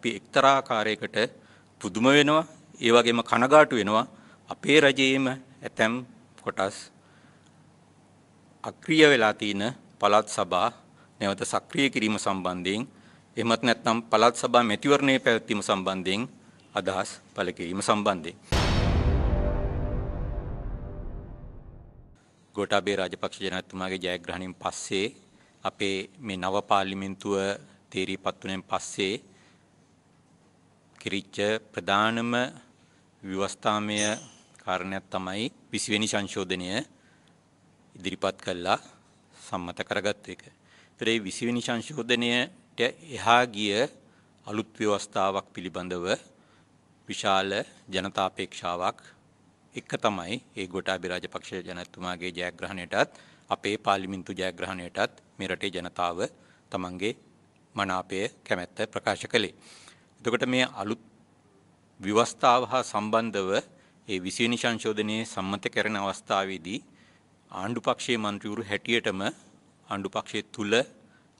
අපි එක්තරා ආකාරයකට පුදුම වෙනවා ඒ වගේම කනගාටු වෙනවා අපේ රජයේම ඇතැම් කොටස් අක්‍රිය වෙලා තියෙන පළාත් සභා නැවත සක්‍රිය කිරීම සම්බන්ධයෙන් එහෙමත් නැත්නම් පළාත් සභා මැතිවරණය පැවැත්වීම සම්බන්ධයෙන් අදහස් පළ කිරීම සම්බන්ධයෙන් ගෝඨාභය රාජපක්ෂ ජනාධිපතිතුමාගේ ජයග්‍රහණයෙන් පස්සේ අපේ මේ නව පාර්ලිමේන්තුව තේරීපත් වුණෙන් පස්සේ කිරිච්ච ප්‍රධානම විවස්ථාමය කාරණයක් තමයි 20 වෙනි සංශෝධනය ඉදිරිපත් කළා සම්මත කරගත් එක. ඒතර මේ 20 වෙනි සංශෝධනයට එහා ගිය අලුත් ව්‍යවස්ථාවක් පිළිබඳව විශාල ජනතාපේක්ෂාවක් එක තමයි ඒ ගෝඨාභය රාජපක්ෂ ජනතුමාගේ ජයග්‍රහණයටත් අපේ පාර්ලිමේන්තු ජයග්‍රහණයටත් මේ රටේ ජනතාව තමන්ගේ මනාපය කැමැත්ත ප්‍රකාශ කළේ. එතකොට මේ අලුත් විවස්ථාව හා සම්බන්ධව ඒ විසිනි සංශෝධනයේ සම්මත කරන අවස්ථාවේදී ආණ්ඩුපක්ෂයේ මන්ත්‍රීවරු හැටියටම ආණ්ඩුපක්ෂය තුල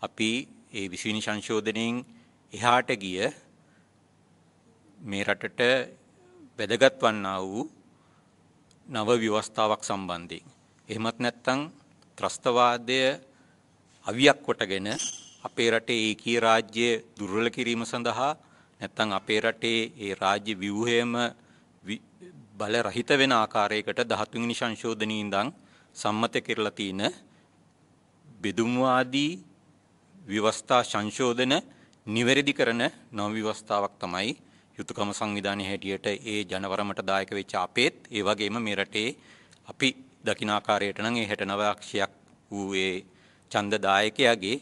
අපි ඒ විසිනි සංශෝධනයෙන් එහාට ගිය මේ රටට වැදගත් වන්නා වූ නව ව්‍යවස්ථාවක් සම්බන්ධයෙන් එහෙමත් නැත්නම් ත්‍රස්තවාදය අවියක් කොටගෙන අපේ රටේ ඒකීය රාජ්‍ය දුර්වල කිරීම සඳහා නැත්නම් අපේ රටේ ඒ රාජ්‍ය ව්‍යුහයම බල රහිත වෙන ආකාරයකට 13 වෙනි සංශෝධනයේ ඉඳන් සම්මත කරලා තියෙන බෙදුම්වාදී විවස්ථා සංශෝධන නිවැරදි කරන නව විවස්ථාවක් තමයි යුතුයකම සංවිධානයේ හැටියට ඒ ජනවරමට දායක වෙච්ච අපේත් ඒ වගේම මේ රටේ අපි දකින ආකාරයට නම් ඒ 69 අක්ෂයක් වූ ඒ ඡන්ද දායකයාගේ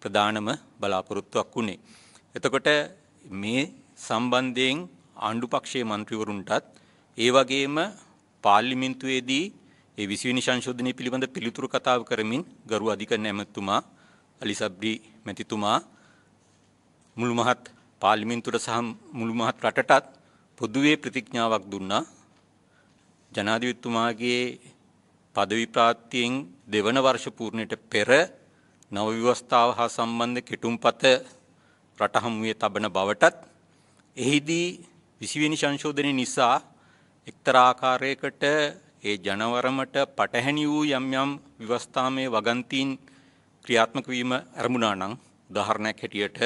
ප්‍රධානම බලාපොරොත්තුවක් උනේ. එතකොට මේ සම්බන්ධයෙන් ආණ්ඩු පක්ෂයේ മന്ത്രിවරුන්ටත් ඒ වගේම පාර්ලිමේන්තුවේදී ඒ 20 වෙනි සංශෝධනය පිළිබඳ පිළිතුරු කතාව කරමින් ගරු අධිකරණ ඇමතිතුමා අලිසබ්රි මැතිතුමා මුළු මහත් පාර්ලිමේන්තුවට සහ මුළු මහත් රටටත් පොදුවේ ප්‍රතිඥාවක් දුන්නා ජනාධිපතිතුමාගේ පදවි ප්‍රාප්තියෙන් දෙවන වර්ෂ පූර්ණයට පෙර නව ව්‍යවස්ථාව හා සම්බන්ධ කෙටුම්පත රට හමුවේ තබන බවටත් එහිදී 20 වෙනි සංශෝධනය නිසා එක්තරා ආකාරයකට ඒ ජනවරමට පටහැනි වූ යම් යම් විවස්ථාමේ වගන්තීන් ක්‍රියාත්මක වීම අරමුණා නම් උදාහරණයක් හැටියට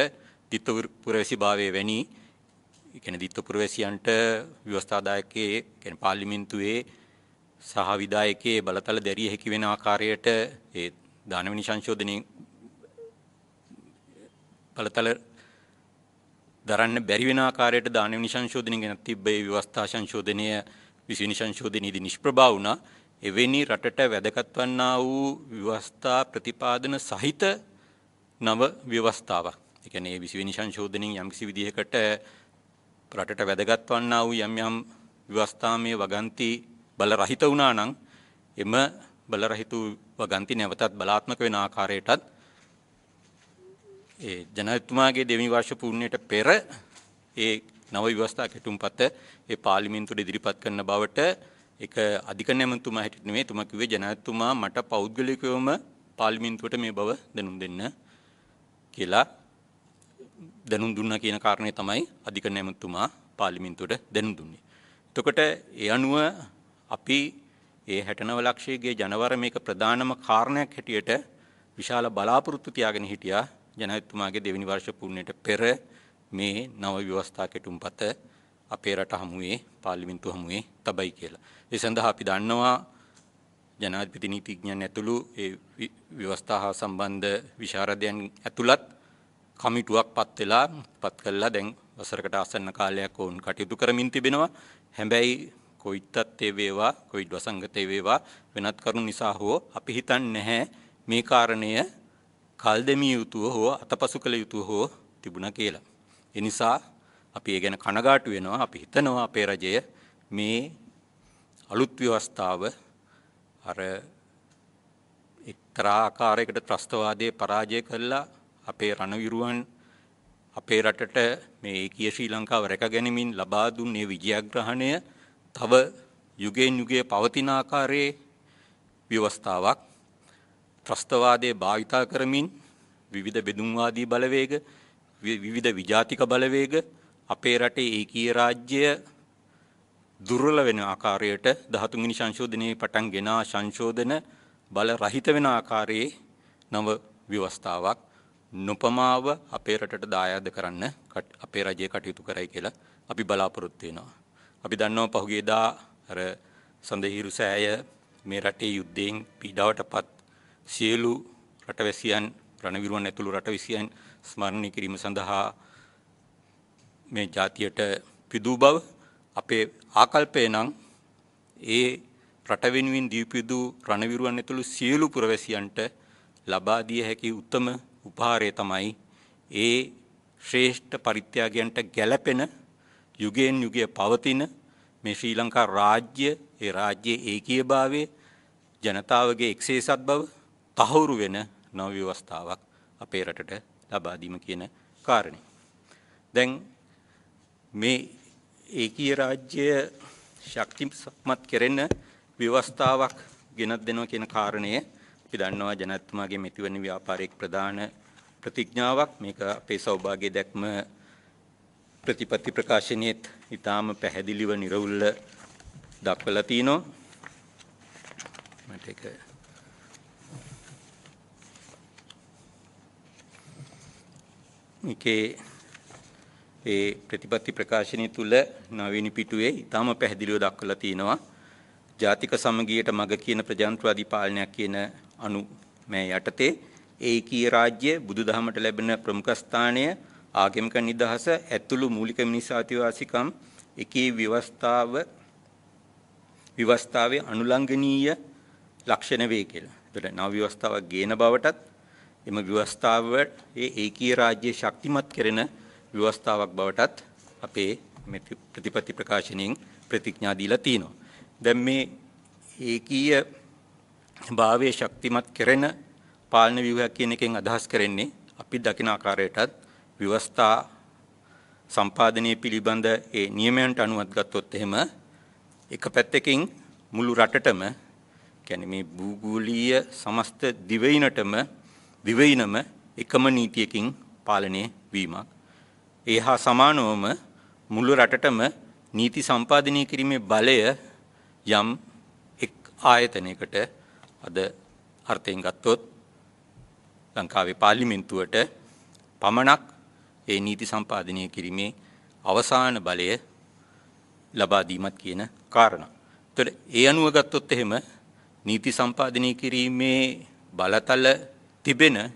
දිත්තපුරවැසිභාවයේ වැනි කියන්නේ දිත්තපුරවැසියන්ට ව්‍යවස්ථාදායකයේ කියන්නේ පාර්ලිමේන්තුවේ සහ විධායකයේ බලතල දැරිය හැකි වෙන ආකාරයට ඒ දානවිනි සංශෝධනයේ බලතල දරන්න බැරි වෙන ආකාරයට දානවිනි සංශෝධනය ගැන තිබ්බ ඒ ව්‍යවස්ථා සංශෝධනය විසිනි සංශෝධනයේදී නිෂ්ප්‍රභා වුණා. එවැනි රටට වැදගත් වන්නා වූ ව්‍යවස්ථා ප්‍රතිපාදන සහිත නව ව්‍යවස්ථාවක්. ඒ කියන්නේ මේ විසිනි සංශෝධනයෙන් යම්කිසි විදිහකට රටට වැදගත් වන්නා වූ යම් යම් ව්‍යවස්ථාමය වගන්ති බල රහිත වුණා නම් එම බල රහිත වූ වගන්ති නැවතත් බලාත්මක වෙන ආකාරයටත් ඒ ජනතුමාගේ දෙවනි වර්ෂ පූර්ණයට පෙර ඒ නව ව්‍යවස්ථා කෙටුම්පත ඒ පාර්ලිමේන්තුවට ඉදිරිපත් කරන බවට ඒක අධිකරණ ඇමතුමා හිටිට නෙමෙයි තුමා කිව්වේ ජනතුමා මට පෞද්ගලිකවම පාර්ලිමේන්තුවට මේ බව දැනුම් දෙන්න කියලා දැනුම් දුන්නා කියන කාරණේ තමයි අධිකරණ ඇමතුමා පාර්ලිමේන්තුවට දැනුම් දුන්නේ. එතකොට ඒ අනුව අපි ඒ 69 ලක්ෂයේ ජනවර මේක ප්‍රධානම කාරණයක් හැටියට විශාල බලාපොරොත්තු තියාගෙන හිටියා ජනාධිපතිතුමාගේ දෙවෙනි වර්ෂ පූර්ණයට පෙර මේ නව ව්‍යවස්ථා කෙටුම්පත අපේ රට හමුවේ පාර්ලිමේන්තු හමුවේ තබයි කියලා. ඒ සඳහා අපි දන්නවා ජනාධිපති නීතිඥයන් ඇතුළු ඒ ව්‍යවස්ථා හා සම්බන්ධ විශාරදයන් ඇතුළත් කමිටුවක් පත් වෙලා පත් කළා දැන් වසරකට ආසන්න කාලයක් වුන් කටයුතු කරමින් තිබෙනවා. හැබැයි කොයිත්තත් ඒ වේවා කොයිඩ් වසංගතේ වේවා වෙනත් කරුණු නිසා හෝ අපි හිතන්නේ නැහැ මේ කාරණය කල් දෙමිය යුතුව හෝ අතපසු කළ යුතුව හෝ තිබුණා කියලා. ඒ නිසා අපි ඒ ගැන කනගාටු වෙනවා. අපි හිතනවා අපේ රජය මේ අලුත් ව්‍යවස්ථාව අර එක්තරා ආකාරයකට ත්‍රස්තවාදයේ පරාජය කළා අපේ රණවිරුවන් අපේ රටට මේ ඒකීය ශ්‍රී ලංකාව රැකගැනීමෙන් ලබා දුන්නේ විජයග්‍රහණය තව යුගයෙන් යුගයේ පවතින ආකාරයේ ව්‍යවස්ථාවක් ත්‍රස්තවාදය භාවිතා කරමින් විවිධ බෙදුම්වාදී බලවේග විවිධ විජාතික බලවේග අපේ රටේ ඒකීය රාජ්‍ය දුර්වල වෙන ආකාරයට 13 වෙනි සංශෝධනයේ පටන් ගෙන සංශෝධන බල රහිත වෙන ආකාරයේ නව ව්‍යවස්ථාවක් නොපමාව අපේ රටට දායාද කරන්න අපේ රජය කටයුතු කරයි කියලා අපි බලාපොරොත්තු වෙනවා. අපි දන්නවා පහුගියදා අර සඳහිරු සෑය මේ රටේ යුද්ධයෙන් පීඩාවටපත් සියලු රටවැසියන් රණවිරුවන් ඇතුළු රටවැසියන් ස්මරණය කිරීම සඳහා මේ ජාතියට පිදූ බව අපේ ආකල්පය නම් ඒ රට වෙනුවෙන් දීපිදූ රණවිරුවන් ඇතුළු සියලු පුරවැසියන්ට ලබා දිය හැකි උත්තරම උපහාරය තමයි ඒ ශ්‍රේෂ්ඨ පරිත්‍යාගයන්ට ගැළපෙන යුගයෙන් යුගය පවතින මේ ශ්‍රී ලංකා රාජ්‍ය ඒ රාජ්‍යයේ ඒකීයභාවය ජනතාවගේ එක්සේසත් බව තහවුරු වෙන නව ව්‍යවස්ථාවක් අපේ රටට ලබා දීම කියන කාරණේ. දැන් මේ ඒකීය රාජ්‍ය ශක්තිමත් කරන ව්‍යවස්ථාවක් ගෙනත් දෙනවා කියන කාරණය අපි දන්නවා ජනත්තුමාගේ මෙතිවන ව්‍යාපාරයක ප්‍රධාන ප්‍රතිඥාවක් මේක අපේ සෞභාග්‍ය දැක්ම ප්‍රතිපත්ති ප්‍රකාශනයේත් ඊටාම පැහැදිලිව නිර්වුල්ල දක්වලා තිනෝ මට ඒක එකේ ඒ ප්‍රතිපත්ති ප්‍රකාශනය තුළ නවීන පිටුවේ ඉතාම පැහැදිලිව දක්වලා තිනවා ජාතික සමගියට මග කියන ප්‍රජාතන්ත්‍රවාදී පාලනයක් කියන අනු මේ යටතේ ඒකීය රාජ්‍ය බුදුදහමට ලැබෙන ප්‍රමුඛ ස්ථානය ආගමික නිදහස ඇතුළු මූලික මිනිස් ආතිවාසිකම් එකී ව්‍යවස්ථාව ව්‍යවස්ථාවේ අනුලංඝනීය ලක්ෂණ වේ කියලා. ඒතර නව ව්‍යවස්ථාවක් ගේන බවටත් එම ව්‍යවස්ථාවට ඒ ඒකීය රාජ්‍ය ශක්තිමත් කරන ව්‍යවස්ථාවක් බවටත් අපේ ප්‍රතිපත්ති ප්‍රකාශනයෙන් ප්‍රතිඥා දීලා තිනවා. දැන් මේ ඒකීය භාවයේ ශක්තිමත් කරන පාලන ව්‍යුහයක් කියන එකෙන් අදහස් කරන්නේ අපි දකින ආකාරයටත් ව්‍යවස්ථා සම්පාදනය පිළිබඳ ඒ නියමයන්ට අනුවත් ගත්තොත් එහෙම එක පැත්තකින් මුළු රටටම කියන්නේ මේ භූගෝලීය සමස්ත දිවයිනටම දිවයිනම එකම නීතියකින් පාලනය වීමක්. ඒ හා සමානවම මුළු රටටම නීති සම්පාදනය කිරීමේ බලය යම් එක් ආයතනයකට අද අර්ථයෙන් ගත්තොත් ලංකාවේ පාර්ලිමෙන්තුවට පමණක් ඒ නීති සම්පාදනය කිරීමේ අවසාන බලය ලබා දීමත් කියන කාරණා. එතකොට ඒ අනුව ගත්තොත් එහෙම නීති සම්පාදනය කිරීමේ බලතල තිබෙන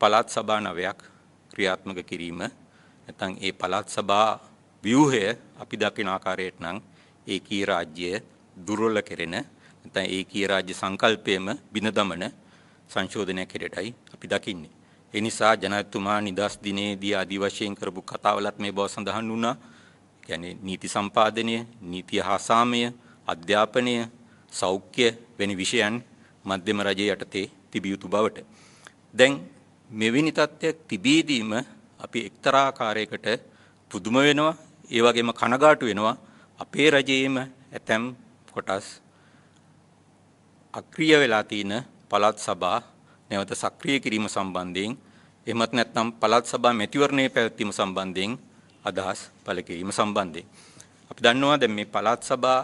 පළාත් සභා නවයක් ක්‍රියාත්මක කිරීම නැත්නම් ඒ පළාත් සභා ව්‍යුහය අපි දකින ආකාරයට නම් ඒකී රාජ්‍යය දුර්වල කෙරෙන නැත්නම් ඒකී රාජ්‍ය සංකල්පයම බින දමන සංශෝධනයක් හැටියටයි අපි දකින්නේ. ඒ නිසා ජනාධිපතිතුමා නිදහස් දිනේදී ආදි වශයෙන් කරපු කතාවලත් මේ බව සඳහන් වුණා. කියන්නේ නීති සම්පාදනය, නීතිය හා සාමය, අධ්‍යාපනය, සෞඛ්‍ය වැනි විෂයන් මධ්‍යම රජයේ යටතේ තිබිය යුතු බවට. දැන් මෙවැනි තත්ත්වයක් තිබේදීම අපි එක්තරා ආකාරයකට පුදුම වෙනවා, ඒ වගේම කනගාටු වෙනවා. අපේ රජයේම ඇතැම් කොටස් අක්‍රිය වෙලා තියෙන පළාත් සභා නැවත සක්‍රිය කිරීම සම්බන්ධයෙන් එහෙමත් නැත්නම් පළාත් සභා මැතිවරණය පැවැත්වීම සම්බන්ධයෙන් අදහස් පළ කිරීම සම්බන්ධයෙන් අපි දන්නවා දැන් මේ පළාත් සභා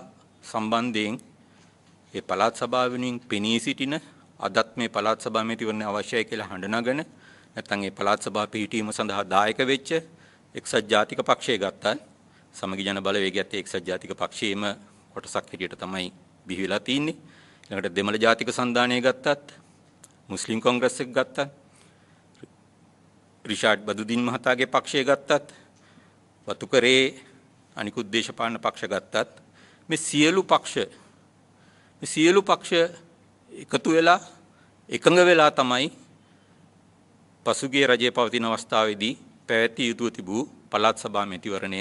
සම්බන්ධයෙන් ඒ පළාත් සභාව වෙනුවෙන් පෙනී සිටින අදත් මේ පළාත් සභා මැතිවරණ අවශ්‍යයි කියලා හඬනගෙන නැත්නම් ඒ පළාත් සභා පිහිටීම සඳහා දායක වෙච්ච එක්සත් ජාතික පක්ෂය ගත්තා. සමගි ජන බලවේගයත් එක්සත් ජාතික පක්ෂයේම කොටසක් හිටියට තමයි බිහි වෙලා තින්නේ. ඊළඟට දෙමළ ජාතික සන්ධානය ගත්තත් මුස්ලිම් කොංග්‍රස් එක ගත්තත් රිෂාඩ් බදුදින් මහතාගේ පක්ෂය ගත්තත් වතුකරේ අනිකුත් දේශපාලන පක්ෂ ගත්තත් මේ සියලු පක්ෂ මේ සියලු පක්ෂ එකතු වෙලා එකඟ වෙලා තමයි පසුගිය රජයේ පවතින අවස්ථාවේදී පැවැත්විය යුතුව තිබූ පළාත් සභා මැතිවරණය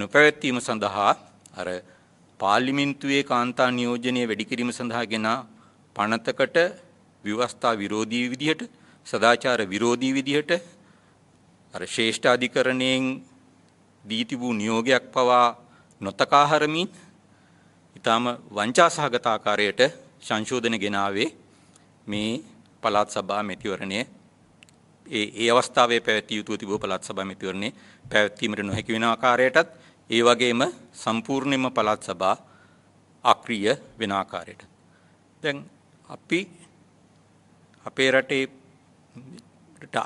නොපැවැත්වීම සඳහා අර පාර්ලිමේන්තුවේ කාන්තා නියෝජනය වැඩි කිරීම සඳහා ගෙන පනතකට විවස්ථා විරෝධී විදිහට සදාචාර විරෝධී විදිහට අර ශ්‍රේෂ්ඨාධිකරණයෙන් දී තිබූ නියෝගයක් පවා නොතකා හරමින් ඊටාම වංචාසහගත ආකාරයට සංශෝධන ගෙනාවේ මේ පළාත් සභා මැතිවරණය ඒ ඒ අවස්ථාවේ පැවැතිය යුතුව තිබූ පළාත් සභා මැතිවරණේ පැවැත්වීමට නොහැකි වෙන ආකාරයටත් ඒ වගේම සම්පූර්ණයෙන්ම පළාත් සභා අක්‍රීය වෙන ආකාරයට දැන් අපි අපේ රටේ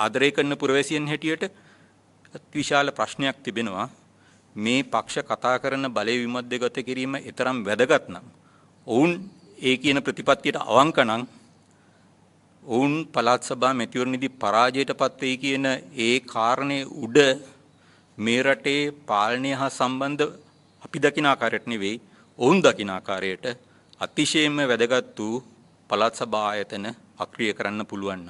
ආදරය කරන පුරවැසියන් හැටියට අත්විශාල ප්‍රශ්නයක් තිබෙනවා මේ පක්ෂ කතා කරන බලය විමධ්‍යගත කිරීම එතරම් වැදගත් නම් ඔවුන් ඒ කියන ප්‍රතිපත්තියට අවංකනම් ඔවුන් පළාත් සභා මැතිවරණයේදී පරාජයටපත් වෙයි කියන ඒ කාරණේ උඩ මේ රටේ පාලනය හා සම්බන්ධ අපි දකින ආකාරයට නෙවෙයි ඔවුන් දකින ආකාරයට අතිශයින්ම වැදගත් වූ පළාත් සභා ආයතන අක්‍රිය කරන්න පුළුවන්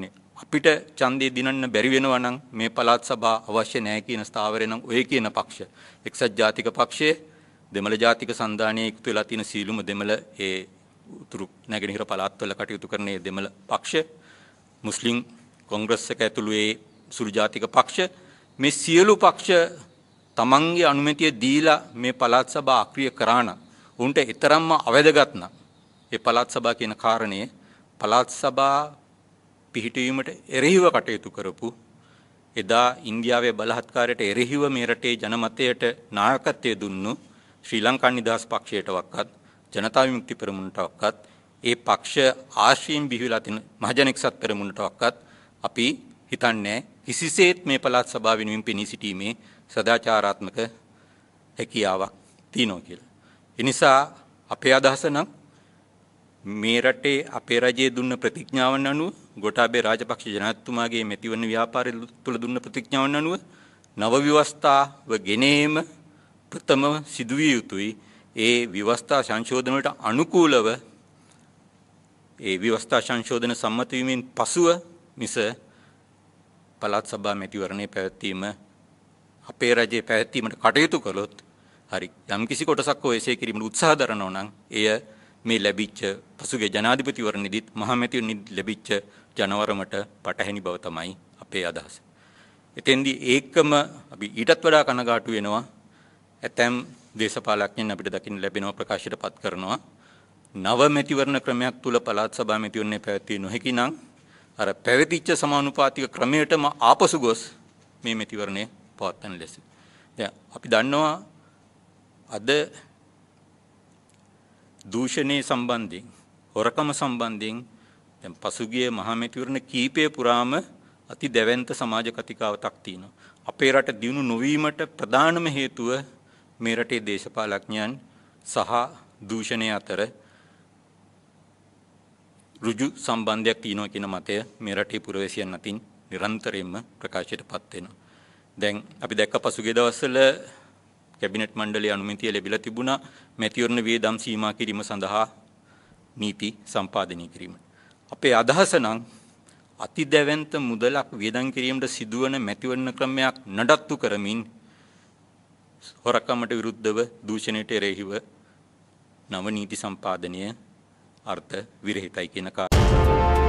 නම් අපිට ඡන්දේ දිනන්න බැරි වෙනවා නම් මේ පළාත් සභා අවශ්‍ය නැහැ කියන ස්ථාවරය නම් ඔය කියන පක්ෂ එක්සත් ජාතික පක්ෂයේ දෙමළ ජාතික සන්ධානයේ එකතු වෙලා තියෙන සීලුම දෙමළ ඒ උතුරු නැගෙනහිර පළාත්වල කටයුතු කරන ඒ දෙමළ පක්ෂ මුස්ලිම් කොංග්‍රස් එක ඇතුළු ඒ සුළු ජාතික පක්ෂ මේ සියලු පක්ෂ තමන්ගේ අනුමැතිය දීලා මේ පළාත් සභා අක්‍රිය කරාන උන්ට ඊතරම්ම අවැදගත් නම් ඒ පළාත් සභා කියන කාරණය පළාත් සභා පිහිටවීමට එරෙහිව කටයුතු කරපු එදා ඉන්දියාවේ බලහත්කාරයට එරෙහිව මේ රටේ ජනමතයට නායකත්වය දුන්නු ශ්‍රී ලංකා නිදහස් පක්ෂයටවත් ජනතා විමුක්ති පෙරමුණටවත් ඒ පක්ෂ ආශ්‍රයෙන් බිහිවලා තියෙන මහජන එක්සත් පෙරමුණටවත් අපි හිතන්නේ කිසිසේත් මේ පළාත් සභාව වෙනුවෙන් පෙනී සිටීමේ සදාචාරාත්මක හැකියාවක් තියෙනවා කියලා. ඒ නිසා අපේ අදහස නම් මේ රටේ අපේ රජයේ දුන්න ප්‍රතිඥාවන් අනුව ගොටාබේ රාජපක්ෂ ජනාධිපතිතුමාගේ මෙතිවන ව්‍යාපාරය තුළ දුන්න ප්‍රතිඥාවන් අනුව නව ව්‍යවස්ථාව ගෙනීම ප්‍රථම සිදුවිය යුතුයි ඒ විවස්ථා සංශෝධනවලට අනුකූලව ඒ විවස්ථා සංශෝධන සම්මත වීමෙන් පසුව මිස පළාත් සභා මැතිවරණේ පැවැත්වීම අපේ රජයේ පැවැත්වීමට කටයුතු කළොත් හරි යම්කිසි කොටසක් හෝ එසේ කිරීමට උත්සාහ දරනවා නම් එය මේ ලැබිච්ච පසුගිය ජනාධිපතිවරණෙදිත් මහමැතිවරණෙදිත් ලැබිච්ච ජනවරමට පටහැනි බව තමයි අපේ අදහස. එතෙන්දී ඒකම අපි ඊටත් වඩා කනගාටු වෙනවා ඇතැම් දේශපාලඥයන් අපිට දකින්න ලැබෙනවා ප්‍රකාශයට පත් කරනවා. නව මැතිවරණ ක්‍රමයක් තුල පළාත් සභා මැතිවරණේ පැවැත්විය නොහැකි නම් අර පැවතිච්ච සමානුපාතික ක්‍රමයටම ආපසු ගොස් මේ මැතිවරණය පවත්වන ලෙස. දැන් අපි දන්නවා අද දූෂණයේ සම්බන්ධයෙන් හොරකම සම්බන්ධයෙන් දැන් පසුගිය මහා මැතිවරණ කීපය පුරාම අති දැවැන්ත සමාජ කතිකාවතක් තියෙනවා. අපේ රට දියුණු නොවීමට ප්‍රධානම හේතුව මේ රටේ දේශපාලඥයන් සහ දූෂණය අතර ඍජු සම්බන්ධයක් තියෙනවා කියන මතය මේ රටේ පුරවැසියන් අතින් නිරන්තරයෙන්ම ප්‍රකාශයට පත් වෙනවා. දැන් අපි දැක්ක පසුගිය දවස්වල කැබිනට් මණ්ඩලයේ අනුමැතිය ලැබිලා තිබුණා මැතිවරණ වියදම් සීමා කිරීම සඳහා නීති සම්පාදනය කිරීම. අපේ අදහස නම් අතිදැවැන්ත මුදලක් වියදම් කිරීමට සිදුවන මැතිවරණ ක්‍රමයක් නඩත්තු කරමින් හොරකමට විරුද්ධව දූෂණයට එරෙහිව නව නීති සම්පාදනය අර්ථ විරහිතයි කියන කාරණා